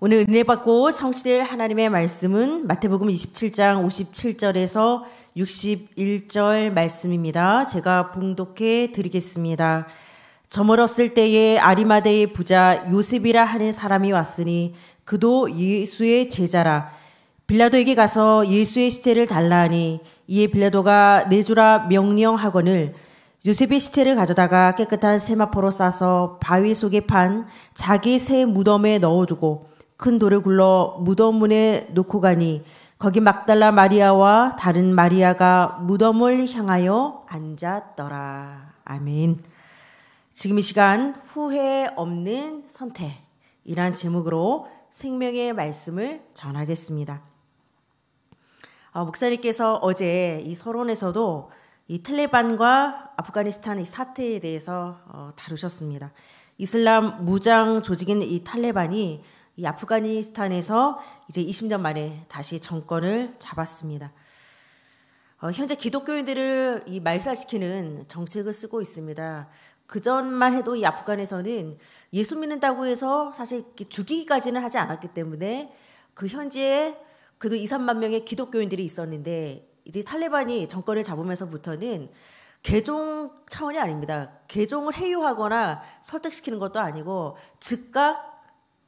오늘 은혜 받고 성취될 하나님의 말씀은 마태복음 27장 57절에서 61절 말씀입니다. 제가 봉독해 드리겠습니다. 저멀었을 때에 아리마대의 부자 요셉이라 하는 사람이 왔으니 그도 예수의 제자라. 빌라도에게 가서 예수의 시체를 달라 하니 이에 빌라도가 내주라 명령하거늘 요셉의 시체를 가져다가 깨끗한 세마포로 싸서 바위 속에 판 자기 새 무덤에 넣어두고 큰 돌을 굴러 무덤문에 놓고 가니 거기 막달라 마리아와 다른 마리아가 무덤을 향하여 앉았더라. 아멘. 지금 이 시간 후회 없는 선택이란 제목으로 생명의 말씀을 전하겠습니다. 어, 목사님께서 어제 이 서론에서도 이 텔레반과 아프가니스탄 의 사태에 대해서 어, 다루셨습니다. 이슬람 무장 조직인 이 탈레반이 이 아프가니스탄에서 이제 20년 만에 다시 정권을 잡았습니다. 어, 현재 기독교인들을 이 말살시키는 정책을 쓰고 있습니다. 그 전만 해도 이 아프간에서는 예수 믿는다고 해서 사실 죽이기까지는 하지 않았기 때문에 그 현지에 그래도 2, 3만 명의 기독교인들이 있었는데 이제 탈레반이 정권을 잡으면서부터는 개종 차원이 아닙니다. 개종을 해유하거나 설득시키는 것도 아니고 즉각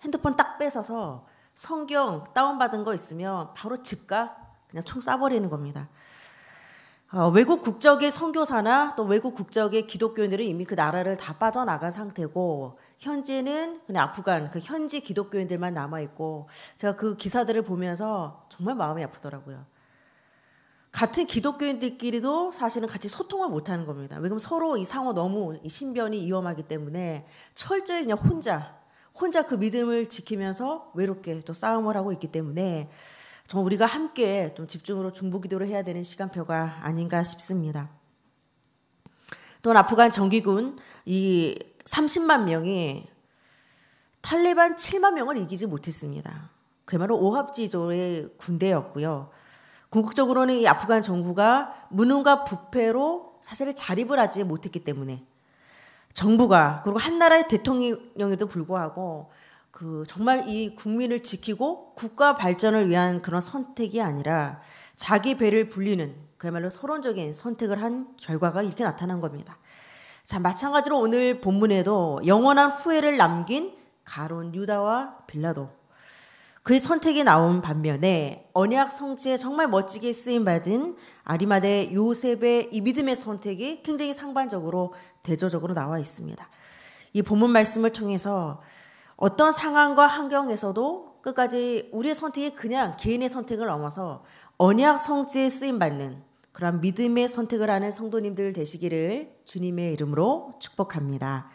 핸드폰 딱 뺏어서 성경 다운받은 거 있으면 바로 즉각 그냥 총 쏴버리는 겁니다. 어, 외국 국적의 선교사나 또 외국 국적의 기독교인들은 이미 그 나라를 다 빠져나간 상태고 현재는 그냥 아프간 그 현지 기독교인들만 남아 있고 제가 그 기사들을 보면서 정말 마음이 아프더라고요. 같은 기독교인들끼리도 사실은 같이 소통을 못 하는 겁니다. 왜냐면 서로 이 상호 너무 신변이 위험하기 때문에 철저히 그냥 혼자 혼자 그 믿음을 지키면서 외롭게 또 싸움을 하고 있기 때문에 정말 우리가 함께 좀 집중으로 중보 기도를 해야 되는 시간표가 아닌가 싶습니다. 또 아프간 정기군 이 30만 명이 탈레반 7만 명을 이기지 못했습니다. 그야말로 오합지졸의 군대였고요. 궁극적으로는 이 아프간 정부가 무능과 부패로 사실 자립을 하지 못했기 때문에 정부가 그리고 한 나라의 대통령에도 불구하고 그 정말 이 국민을 지키고 국가 발전을 위한 그런 선택이 아니라 자기 배를 불리는 그야말로 서론적인 선택을 한 결과가 이렇게 나타난 겁니다. 자, 마찬가지로 오늘 본문에도 영원한 후회를 남긴 가론 유다와 빌라도 그의 선택이 나온 반면에 언약 성지에 정말 멋지게 쓰임 받은 아리마대 요셉의 이 믿음의 선택이 굉장히 상반적으로 대조적으로 나와 있습니다. 이 본문 말씀을 통해서 어떤 상황과 환경에서도 끝까지 우리의 선택이 그냥 개인의 선택을 넘어서 언약 성지에 쓰임 받는 그런 믿음의 선택을 하는 성도님들 되시기를 주님의 이름으로 축복합니다.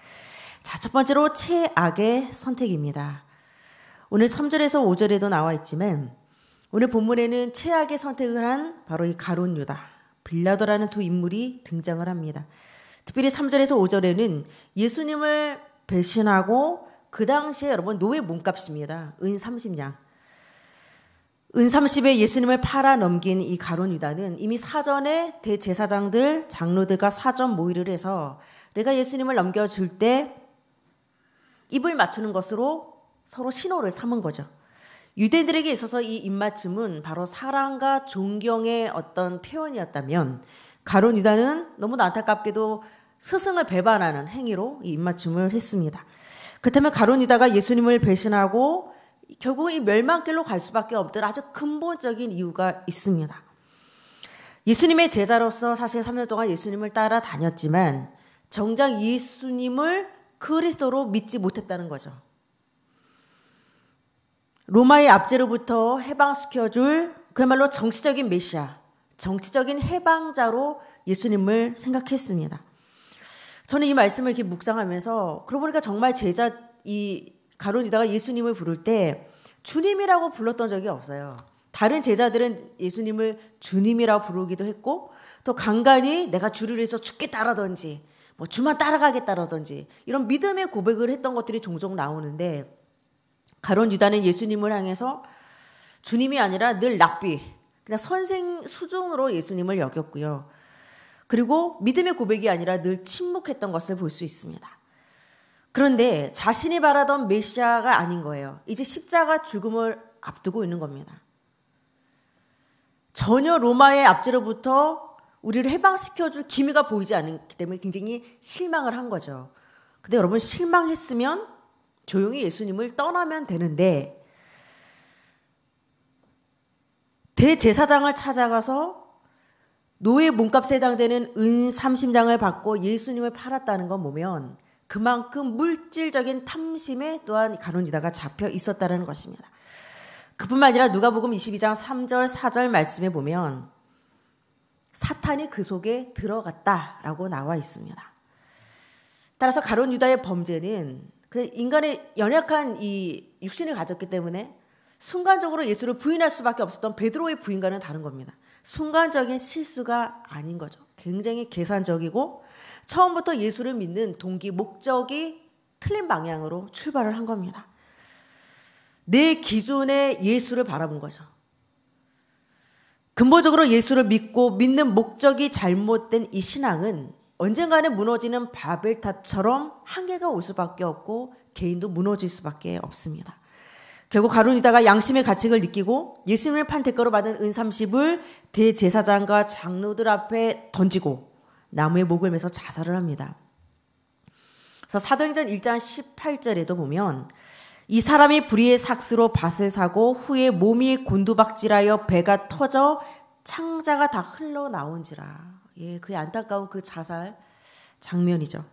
자, 첫 번째로 최악의 선택입니다. 오늘 3절에서 5절에도 나와 있지만 오늘 본문에는 최악의 선택을 한 바로 이 가론 유다, 빌라도라는 두 인물이 등장을 합니다. 특별히 3절에서 5절에는 예수님을 배신하고 그 당시에 여러분 노예 몸값입니다. 은 30냥. 은 30에 예수님을 팔아 넘긴 이 가론 유다는 이미 사전에 대제사장들, 장로들과 사전 모의를 해서 내가 예수님을 넘겨줄 때 입을 맞추는 것으로 서로 신호를 삼은 거죠. 유대인들에게 있어서 이 입맞춤은 바로 사랑과 존경의 어떤 표현이었다면 가론 유다는 너무나 안타깝게도 스승을 배반하는 행위로 이 입맞춤을 했습니다. 그렇다면 가론 유다가 예수님을 배신하고 결국 이 멸망길로 갈 수밖에 없던 아주 근본적인 이유가 있습니다. 예수님의 제자로서 사실 3년 동안 예수님을 따라다녔지만 정작 예수님을 그리스도로 믿지 못했다는 거죠. 로마의 압제로부터 해방시켜줄 그야말로 정치적인 메시아, 정치적인 해방자로 예수님을 생각했습니다. 저는 이 말씀을 이렇게 묵상하면서 그러고 보니까 정말 제자 이 가론이다가 예수님을 부를 때 주님이라고 불렀던 적이 없어요. 다른 제자들은 예수님을 주님이라 부르기도 했고 또 간간히 내가 주를 위해서 죽겠다라든지 뭐 주만 따라가겠다라든지 이런 믿음의 고백을 했던 것들이 종종 나오는데 가론 유다는 예수님을 향해서 주님이 아니라 늘낙비 그냥 선생 수준으로 예수님을 여겼고요. 그리고 믿음의 고백이 아니라 늘 침묵했던 것을 볼 수 있습니다. 그런데 자신이 바라던 메시아가 아닌 거예요. 이제 십자가 죽음을 앞두고 있는 겁니다. 전혀 로마의 압제로부터 우리를 해방시켜줄 기미가 보이지 않기 때문에 굉장히 실망을 한 거죠. 근데 여러분 실망했으면 조용히 예수님을 떠나면 되는데 대제사장을 찾아가서 노예 몸값에 해당되는 은 30장을 받고 예수님을 팔았다는 건 보면 그만큼 물질적인 탐심에 또한 가론유다가 잡혀 있었다는 것입니다. 그뿐만 아니라 누가복음 22장 3절 4절 말씀에 보면 사탄이 그 속에 들어갔다라고 나와 있습니다. 따라서 가론 유다의 범죄는 그 인간의 연약한 이 육신을 가졌기 때문에 순간적으로 예수를 부인할 수밖에 없었던 베드로의 부인과는 다른 겁니다. 순간적인 실수가 아닌 거죠. 굉장히 계산적이고 처음부터 예수를 믿는 동기, 목적이 틀린 방향으로 출발을 한 겁니다. 내 기준에 예수를 바라본 거죠. 근본적으로 예수를 믿고 믿는 목적이 잘못된 이 신앙은 언젠가는 무너지는 바벨탑처럼 한계가 올 수밖에 없고 개인도 무너질 수밖에 없습니다. 결국 가룟이다가 양심의 가책을 느끼고 예수님을 판 대가로 받은 은삼십을 대제사장과 장로들 앞에 던지고 나무에 목을 매서 자살을 합니다. 그래서 사도행전 1장 18절에도 보면 이 사람이 불의의 삭스로 밭을 사고 후에 몸이 곤두박질하여 배가 터져 창자가 다 흘러나온지라. 예, 그의 안타까운 그 자살 장면이죠.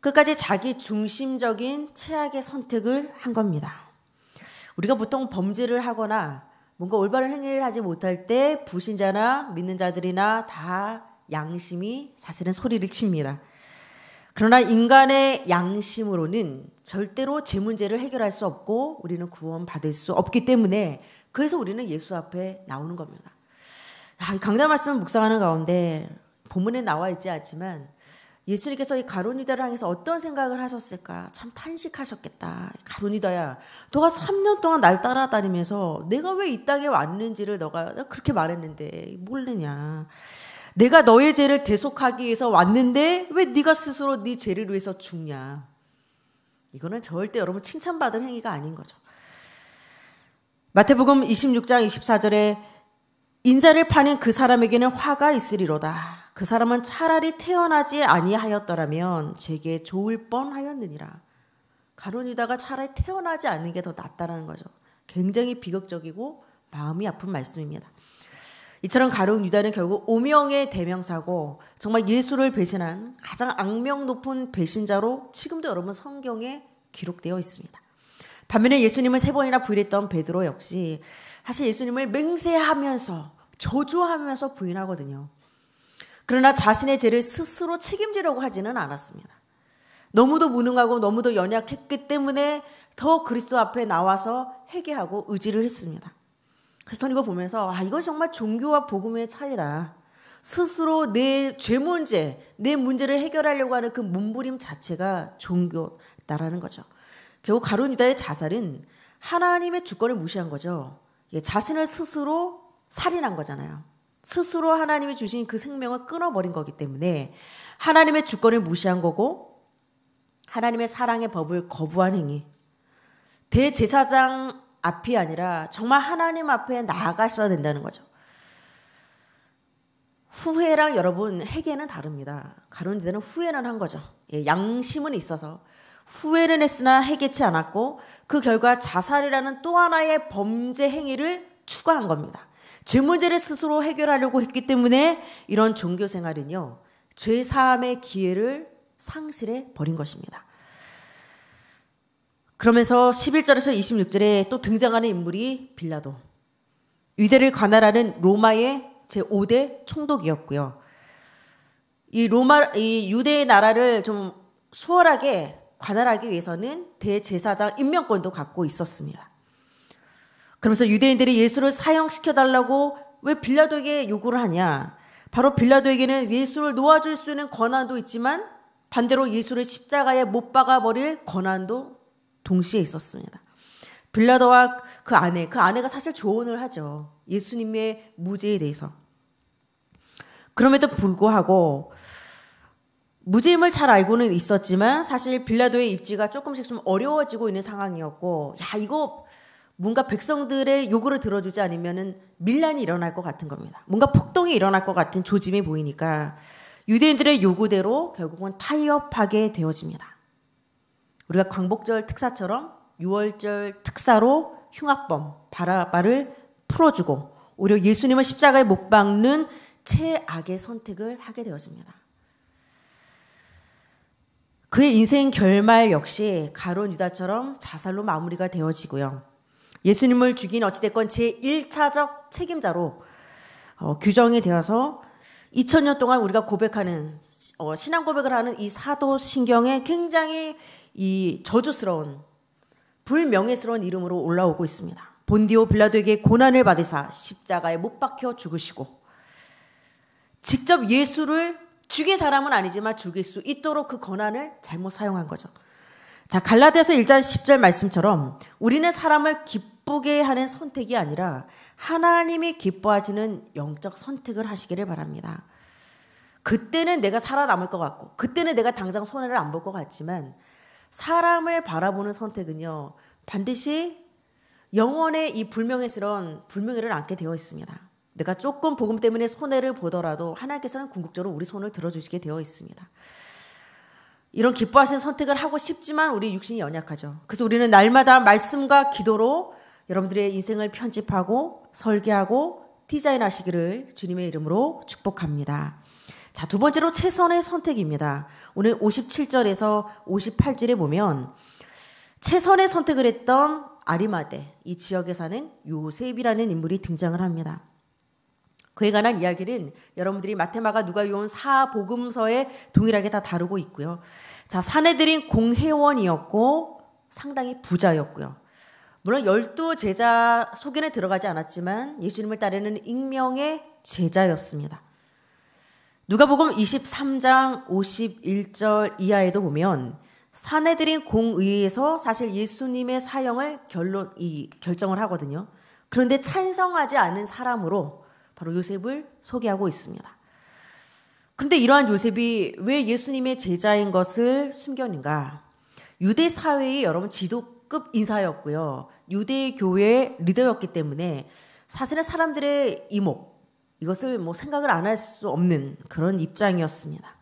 끝까지 자기 중심적인 최악의 선택을 한 겁니다. 우리가 보통 범죄를 하거나 뭔가 올바른 행위를 하지 못할 때부신자나 믿는 자들이나 다 양심이 사실은 소리를 칩니다. 그러나 인간의 양심으로는 절대로 죄 문제를 해결할 수 없고 우리는 구원받을 수 없기 때문에 그래서 우리는 예수 앞에 나오는 겁니다. 아, 강단 말씀을 묵상하는 가운데 본문에 나와 있지 않지만 예수님께서 이 가론유다를 향해서 어떤 생각을 하셨을까? 참 탄식하셨겠다. 가론유다야, 너가 3년 동안 날 따라다니면서 내가 왜 이 땅에 왔는지를 너가 그렇게 말했는데 모르냐? 내가 너의 죄를 대속하기 위해서 왔는데 왜 네가 스스로 네 죄를 위해서 죽냐? 이거는 절대 여러분 칭찬받을 행위가 아닌 거죠. 마태복음 26장 24절에 인자를 파는 그 사람에게는 화가 있으리로다. 그 사람은 차라리 태어나지 아니하였더라면 제게 좋을 뻔하였느니라. 가론이다가 차라리 태어나지 않는 게 더 낫다라는 거죠. 굉장히 비극적이고 마음이 아픈 말씀입니다. 이처럼 가룟 유다는 결국 오명의 대명사고 정말 예수를 배신한 가장 악명 높은 배신자로 지금도 여러분 성경에 기록되어 있습니다. 반면에 예수님을 세 번이나 부인했던 베드로 역시 사실 예수님을 맹세하면서 저주하면서 부인하거든요. 그러나 자신의 죄를 스스로 책임지려고 하지는 않았습니다. 너무도 무능하고 너무도 연약했기 때문에 더 그리스도 앞에 나와서 회개하고 의지를 했습니다. 그래서 저는 이거 보면서 아 이건 정말 종교와 복음의 차이다. 스스로 내 죄 문제, 내 문제를 해결하려고 하는 그 몸부림 자체가 종교다라는 거죠. 결국 가룟 유다의 자살은 하나님의 주권을 무시한 거죠. 예, 자신을 스스로 살인한 거잖아요. 스스로 하나님이 주신 그 생명을 끊어버린 거기 때문에 하나님의 주권을 무시한 거고 하나님의 사랑의 법을 거부한 행위. 대제사장 앞이 아니라 정말 하나님 앞에 나아가셔야 된다는 거죠. 후회랑 여러분 해계는 다릅니다. 가론지대는 후회는 한 거죠. 예, 양심은 있어서 후회는 했으나 해결치 않았고 그 결과 자살이라는 또 하나의 범죄 행위를 추가한 겁니다. 죄 문제를 스스로 해결하려고 했기 때문에 이런 종교 생활은요. 죄 사함의 기회를 상실해 버린 것입니다. 그러면서 11절에서 26절에 또 등장하는 인물이 빌라도. 유대를 관할하는 로마의 제5대 총독이었고요. 이 로마 이 유대의 나라를 좀 수월하게 관할하기 위해서는 대제사장 임명권도 갖고 있었습니다. 그러면서 유대인들이 예수를 사형시켜달라고 왜 빌라도에게 요구를 하냐? 바로 빌라도에게는 예수를 놓아줄 수 있는 권한도 있지만 반대로 예수를 십자가에 못 박아버릴 권한도 동시에 있었습니다. 빌라도와 그 아내, 그 아내가 사실 조언을 하죠. 예수님의 무죄에 대해서. 그럼에도 불구하고 무죄임을 잘 알고는 있었지만 사실 빌라도의 입지가 조금씩 좀 어려워지고 있는 상황이었고 야 이거 뭔가 백성들의 요구를 들어주지 않으면은 밀란이 일어날 것 같은 겁니다. 뭔가 폭동이 일어날 것 같은 조짐이 보이니까 유대인들의 요구대로 결국은 타협하게 되어집니다. 우리가 광복절 특사처럼 6월절 특사로 흉악범 바라바를 풀어주고 오히려 예수님을 십자가에 못 박는 최악의 선택을 하게 되었습니다. 그의 인생 결말 역시 가론 유다처럼 자살로 마무리가 되어지고요. 예수님을 죽인 어찌됐건 제1차적 책임자로 어, 규정이 되어서 2000년 동안 우리가 고백하는 어, 신앙 고백을 하는 이 사도 신경에 굉장히 이 저주스러운 불명예스러운 이름으로 올라오고 있습니다. 본디오 빌라도에게 고난을 받으사 십자가에 못 박혀 죽으시고 직접 예수를 죽인 사람은 아니지만 죽일 수 있도록 그 권한을 잘못 사용한 거죠. 자, 갈라디아서 1장 10절 말씀처럼 우리는 사람을 기쁘게 하는 선택이 아니라 하나님이 기뻐하시는 영적 선택을 하시기를 바랍니다. 그때는 내가 살아남을 것 같고, 그때는 내가 당장 손해를 안 볼 것 같지만, 사람을 바라보는 선택은요, 반드시 영원의 이 불명예스러운 불명예를 안게 되어 있습니다. 내가 조금 복음 때문에 손해를 보더라도 하나님께서는 궁극적으로 우리 손을 들어주시게 되어 있습니다. 이런 기뻐하시는 선택을 하고 싶지만 우리 육신이 연약하죠. 그래서 우리는 날마다 말씀과 기도로 여러분들의 인생을 편집하고 설계하고 디자인하시기를 주님의 이름으로 축복합니다. 자, 두 번째로 최선의 선택입니다. 오늘 57절에서 58절에 보면 최선의 선택을 했던 아리마대, 이 지역에 사는 요셉이라는 인물이 등장을 합니다. 그에 관한 이야기는 여러분들이 마테마가 누가 요한 사복음서에 동일하게 다 다루고 있고요. 자, 사내들인 공회원이었고 상당히 부자였고요. 물론 열두 제자 속에 들어가지 않았지만 예수님을 따르는 익명의 제자였습니다. 누가복음 23장 51절 이하에도 보면 사내들인 공의에서 사실 예수님의 사형을 결론 이 결정을 하거든요. 그런데 찬성하지 않은 사람으로 바로 요셉을 소개하고 있습니다. 근데 이러한 요셉이 왜 예수님의 제자인 것을 숨겼는가? 유대 사회의 여러분 지도급 인사였고요. 유대 교회의 리더였기 때문에 사실은 사람들의 이목 이것을 뭐 생각을 안 할 수 없는 그런 입장이었습니다.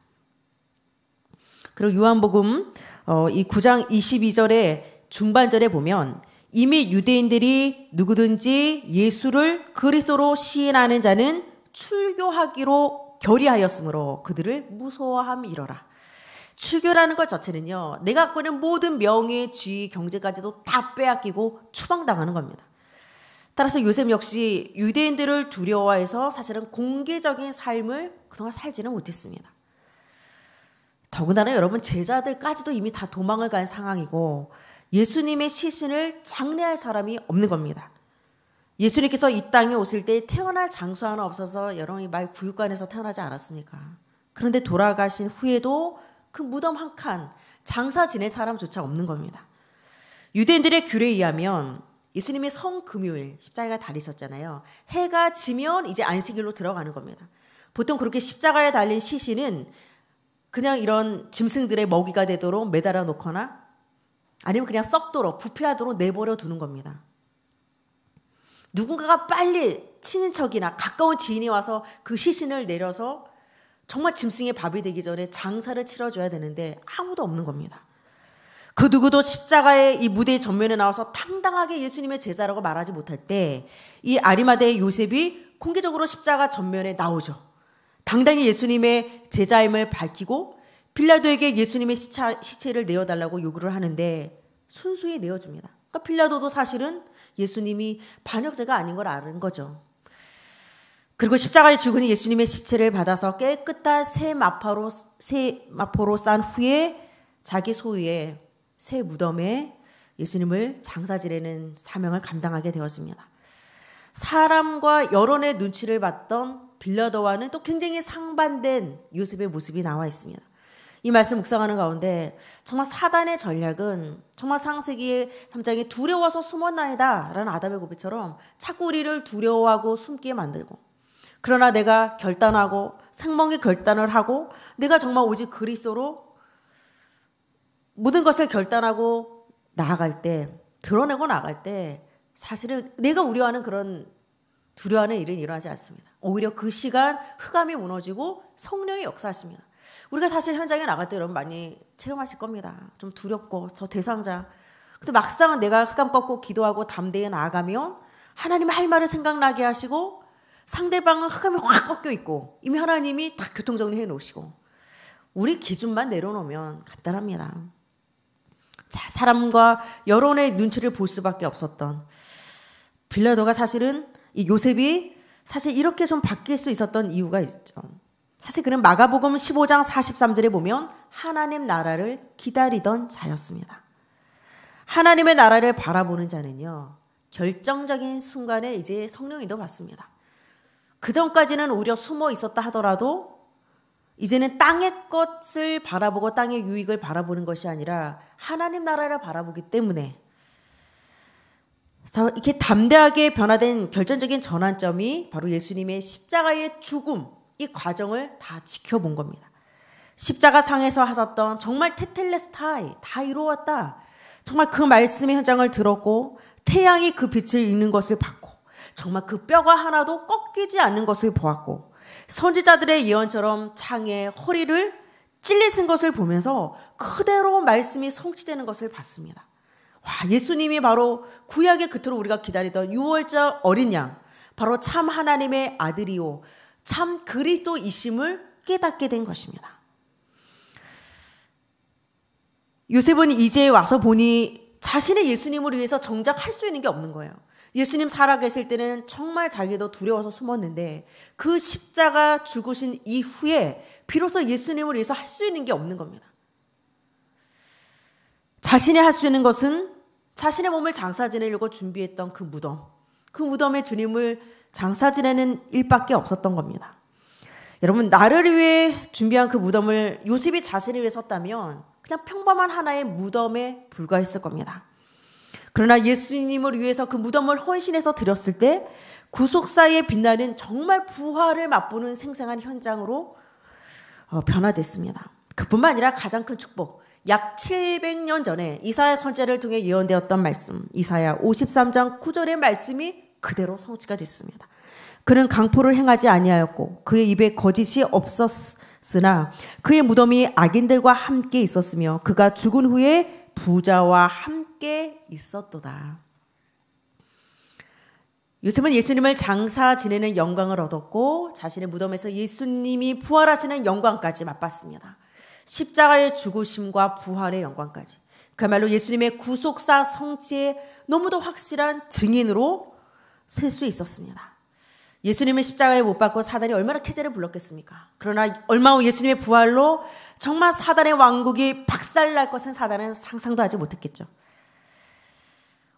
그리고 요한복음 어, 이 9장 22절의 중반절에 보면 이미 유대인들이 누구든지 예수를 그리스도로 시인하는 자는 출교하기로 결의하였으므로 그들을 무서워함이러라. 출교라는 것 자체는요. 내가 갖고 있는 모든 명예, 지위, 경제까지도 다 빼앗기고 추방당하는 겁니다. 따라서 요셉 역시 유대인들을 두려워해서 사실은 공개적인 삶을 그동안 살지는 못했습니다. 더군다나 여러분 제자들까지도 이미 다 도망을 간 상황이고 예수님의 시신을 장례할 사람이 없는 겁니다. 예수님께서 이 땅에 오실 때 태어날 장소 하나 없어서 여러분이 말 구육관에서 태어나지 않았습니까? 그런데 돌아가신 후에도 그 무덤 한 칸, 장사 지낼 사람조차 없는 겁니다. 유대인들의 규례에 의하면 예수님의 성금요일, 십자가 달리셨잖아요. 해가 지면 이제 안식일로 들어가는 겁니다. 보통 그렇게 십자가에 달린 시신은 그냥 이런 짐승들의 먹이가 되도록 매달아 놓거나 아니면 그냥 썩도록 부패하도록 내버려 두는 겁니다. 누군가가 빨리 친인척이나 가까운 지인이 와서 그 시신을 내려서 정말 짐승의 밥이 되기 전에 장사를 치러줘야 되는데 아무도 없는 겁니다. 그 누구도 십자가의 이 무대 전면에 나와서 당당하게 예수님의 제자라고 말하지 못할 때 이 아리마대의 요셉이 공개적으로 십자가 전면에 나오죠. 당당히 예수님의 제자임을 밝히고 빌라도에게 예수님의 시차, 시체를 내어달라고 요구를 하는데 순수히 내어줍니다. 그러니까 빌라도도 사실은 예수님이 반역자가 아닌 걸 아는 거죠. 그리고 십자가에 죽은 예수님의 시체를 받아서 깨끗한 새 마포로 새 마포로 싼 후에 자기 소유의 새 무덤에 예수님을 장사지내는 사명을 감당하게 되었습니다. 사람과 여론의 눈치를 봤던 빌라도와는 또 굉장히 상반된 요셉의 모습이 나와 있습니다. 이 말씀 묵상하는 가운데 정말 사단의 전략은 정말 상세기 3장에 두려워서 숨었나이다 라는 아담의 고비처럼 자꾸 우리를 두려워하고 숨게 만들고 그러나 내가 결단하고 생명의 결단을 하고 내가 정말 오직 그리스도로 모든 것을 결단하고 나아갈 때 드러내고 나갈 때 사실은 내가 우려하는 그런 두려워하는 일은 일어나지 않습니다. 오히려 그 시간 흑암이 무너지고 성령이 역사하십니다. 우리가 사실 현장에 나갈 때 여러분 많이 체험하실 겁니다. 좀 두렵고 저 대상자. 근데 막상 내가 흑암 꺾고 기도하고 담대히 나아가면 하나님 할 말을 생각나게 하시고 상대방은 흑암이 확 꺾여 있고 이미 하나님이 딱 교통정리해 놓으시고 우리 기준만 내려놓으면 간단합니다. 자, 사람과 여론의 눈치를 볼 수밖에 없었던 빌라도가 사실은 이 요셉이 사실 이렇게 좀 바뀔 수 있었던 이유가 있죠. 사실 그는 마가복음 15장 43절에 보면 하나님 나라를 기다리던 자였습니다. 하나님의 나라를 바라보는 자는요. 결정적인 순간에 이제 성령이더 받습니다. 그 전까지는 오히려 숨어 있었다 하더라도 이제는 땅의 것을 바라보고 땅의 유익을 바라보는 것이 아니라 하나님 나라를 바라보기 때문에 자, 이렇게 담대하게 변화된 결정적인 전환점이 바로 예수님의 십자가의 죽음, 이 과정을 다 지켜본 겁니다. 십자가 상에서 하셨던 정말 테텔레스타이 다 이루었다. 정말 그 말씀의 현장을 들었고 태양이 그 빛을 잃는 것을 봤고 정말 그 뼈가 하나도 꺾이지 않는 것을 보았고 선지자들의 예언처럼 창에 허리를 찔리신 것을 보면서 그대로 말씀이 성취되는 것을 봤습니다. 와, 예수님이 바로 구약의 그토록 우리가 기다리던 6월절 어린 양, 바로 참 하나님의 아들이요. 참 그리스도이심을 깨닫게 된 것입니다. 요셉은 이제 와서 보니 자신의 예수님을 위해서 정작 할 수 있는 게 없는 거예요. 예수님 살아계실 때는 정말 자기도 두려워서 숨었는데 그 십자가 죽으신 이후에 비로소 예수님을 위해서 할 수 있는 게 없는 겁니다. 자신이 할 수 있는 것은 자신의 몸을 장사 지내려고 준비했던 그 무덤, 그 무덤에 주님을 장사 지내는 일밖에 없었던 겁니다. 여러분, 나를 위해 준비한 그 무덤을 요셉이 자신을 위해 섰다면 그냥 평범한 하나의 무덤에 불과했을 겁니다. 그러나 예수님을 위해서 그 무덤을 헌신해서 드렸을 때 구속사의 빛나는 정말 부활을 맛보는 생생한 현장으로 어, 변화됐습니다. 그뿐만 아니라 가장 큰 축복, 약 700년 전에 이사야 선제를 통해 예언되었던 말씀, 이사야 53장 9절의 말씀이 그대로 성취가 됐습니다. 그는 강포를 행하지 아니하였고 그의 입에 거짓이 없었으나 그의 무덤이 악인들과 함께 있었으며 그가 죽은 후에 부자와 함께 있었도다. 요셉은 예수님을 장사 지내는 영광을 얻었고 자신의 무덤에서 예수님이 부활하시는 영광까지 맛봤습니다. 십자가의 죽으심과 부활의 영광까지 그야말로 예수님의 구속사 성취에 너무도 확실한 증인으로 쓸 수 있었습니다. 예수님을 십자가에 못 박고 사단이 얼마나 쾌재를 불렀겠습니까? 그러나 얼마 후 예수님의 부활로 정말 사단의 왕국이 박살날 것은 사단은 상상도 하지 못했겠죠.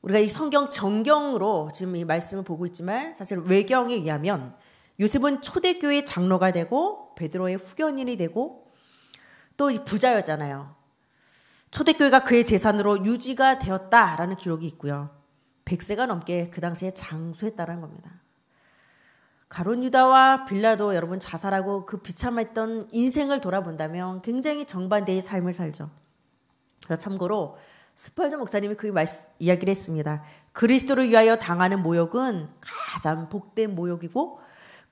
우리가 이 성경 정경으로 지금 이 말씀을 보고 있지만 사실 외경에 의하면 요셉은 초대교회 장로가 되고 베드로의 후견인이 되고 또 부자였잖아요. 초대교회가 그의 재산으로 유지가 되었다라는 기록이 있고요. 100세가 넘게 그 당시에 장수했다는 겁니다. 가론 유다와 빌라도 여러분 자살하고 그 비참했던 인생을 돌아본다면 굉장히 정반대의 삶을 살죠. 그래서 참고로 스펄저 목사님이 그 말씀, 이야기를 했습니다. 그리스도를 위하여 당하는 모욕은 가장 복된 모욕이고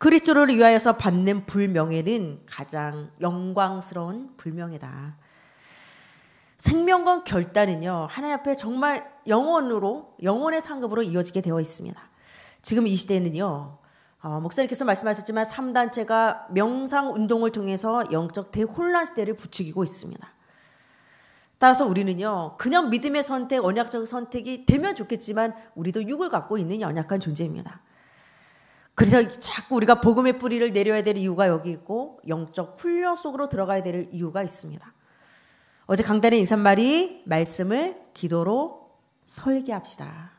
그리스도를 위하여서 받는 불명예는 가장 영광스러운 불명예다. 생명권 결단은요, 하나님 앞에 정말 영원으로, 영원의 상급으로 이어지게 되어 있습니다. 지금 이시대는요 어, 목사님께서 말씀하셨지만 3단체가 명상 운동을 통해서 영적 대혼란 시대를 부추기고 있습니다. 따라서 우리는요, 그냥 믿음의 선택, 언약적 선택이 되면 좋겠지만 우리도 육을 갖고 있는 연약한 존재입니다. 그래서 자꾸 우리가 복음의 뿌리를 내려야 될 이유가 여기 있고 영적 훈련 속으로 들어가야 될 이유가 있습니다. 어제 강단의 인사말이 말씀을 기도로 설계합시다.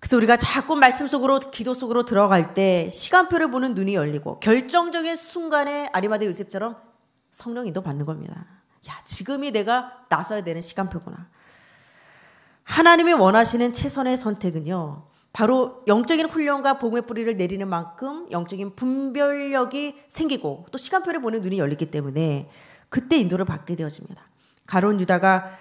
그래서 우리가 자꾸 말씀 속으로 기도 속으로 들어갈 때 시간표를 보는 눈이 열리고 결정적인 순간에 아리마대 요셉처럼 성령 인도 받는 겁니다. 야 지금이 내가 나서야 되는 시간표구나. 하나님이 원하시는 최선의 선택은요. 바로 영적인 훈련과 복음의 뿌리를 내리는 만큼 영적인 분별력이 생기고 또 시간표를 보는 눈이 열리기 때문에 그때 인도를 받게 되어집니다. 가론 유다가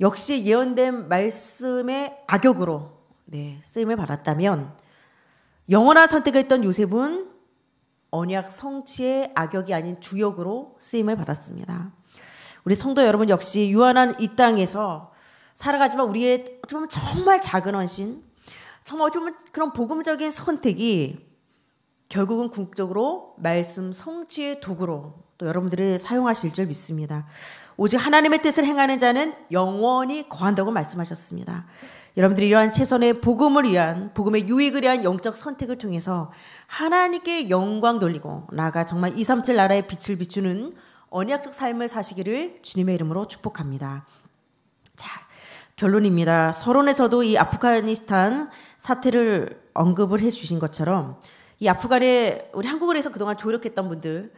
역시 예언된 말씀의 악역으로 네, 쓰임을 받았다면 영원한 선택했던 요셉은 언약 성취의 악역이 아닌 주역으로 쓰임을 받았습니다. 우리 성도 여러분 역시 유한한 이 땅에서 살아가지만 우리의 어떻게 보면 정말 작은 헌신 참 어쩌면 그런 복음적인 선택이 결국은 궁극적으로 말씀 성취의 도구로 또 여러분들을 사용하실 줄 믿습니다. 오직 하나님의 뜻을 행하는 자는 영원히 거한다고 말씀하셨습니다. 여러분들이 이러한 최선의 복음을 위한 복음의 유익을 위한 영적 선택을 통해서 하나님께 영광 돌리고 나아가 정말 237 나라의 빛을 비추는 언약적 삶을 사시기를 주님의 이름으로 축복합니다. 결론입니다. 서론에서도 이 아프가니스탄 사태를 언급을 해주신 것처럼 이 아프간에 우리 한국에서 그동안 조력했던 분들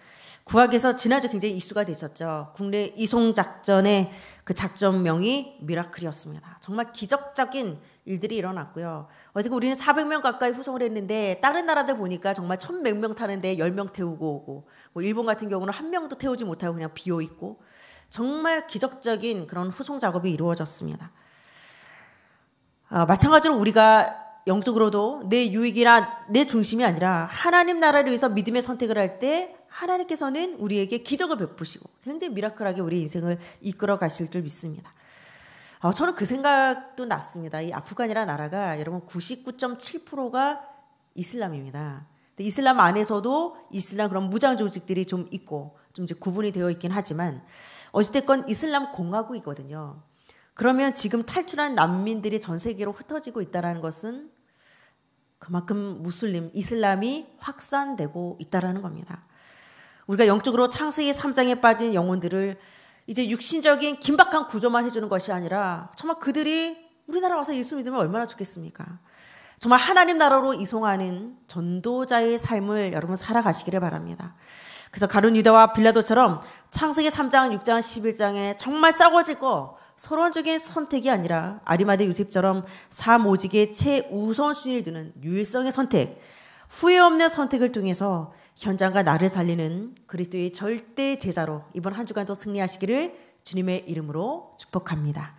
구학에서 지난주 굉장히 이슈가 됐었죠. 국내 이송 작전의 그 작전명이 미라클이었습니다. 정말 기적적인 일들이 일어났고요. 어떻게 우리는 400명 가까이 후송을 했는데 다른 나라들 보니까 정말 1,100명 타는데 10명 태우고 오고 뭐 일본 같은 경우는 한 명도 태우지 못하고 그냥 비어 있고 정말 기적적인 그런 후송 작업이 이루어졌습니다. 어, 마찬가지로 우리가 영적으로도 내 유익이나 내 중심이 아니라 하나님 나라를 위해서 믿음의 선택을 할 때 하나님께서는 우리에게 기적을 베푸시고 굉장히 미라클하게 우리 인생을 이끌어 가실 줄 믿습니다. 어, 저는 그 생각도 났습니다. 이 아프간이라는 나라가 여러분 99.7%가 이슬람입니다. 근데 이슬람 안에서도 이슬람 그런 무장 조직들이 좀 있고 좀 이제 구분이 되어 있긴 하지만 어찌됐건 이슬람 공화국이거든요. 그러면 지금 탈출한 난민들이 전 세계로 흩어지고 있다는 것은 그만큼 무슬림 이슬람이 확산되고 있다는 겁니다. 우리가 영적으로 창세기 3장에 빠진 영혼들을 이제 육신적인 긴박한 구조만 해주는 것이 아니라 정말 그들이 우리나라 와서 예수 믿으면 얼마나 좋겠습니까? 정말 하나님 나라로 이송하는 전도자의 삶을 여러분 살아가시기를 바랍니다. 그래서 가룟 유다와 빌라도처럼 창세기 3장, 6장, 11장에 정말 싸워지고 서론적인 선택이 아니라 아리마대 요셉처럼 사모직의 최우선순위를 두는 유일성의 선택, 후회 없는 선택을 통해서 현장과 나를 살리는 그리스도의 절대 제자로 이번 한 주간도 승리하시기를 주님의 이름으로 축복합니다.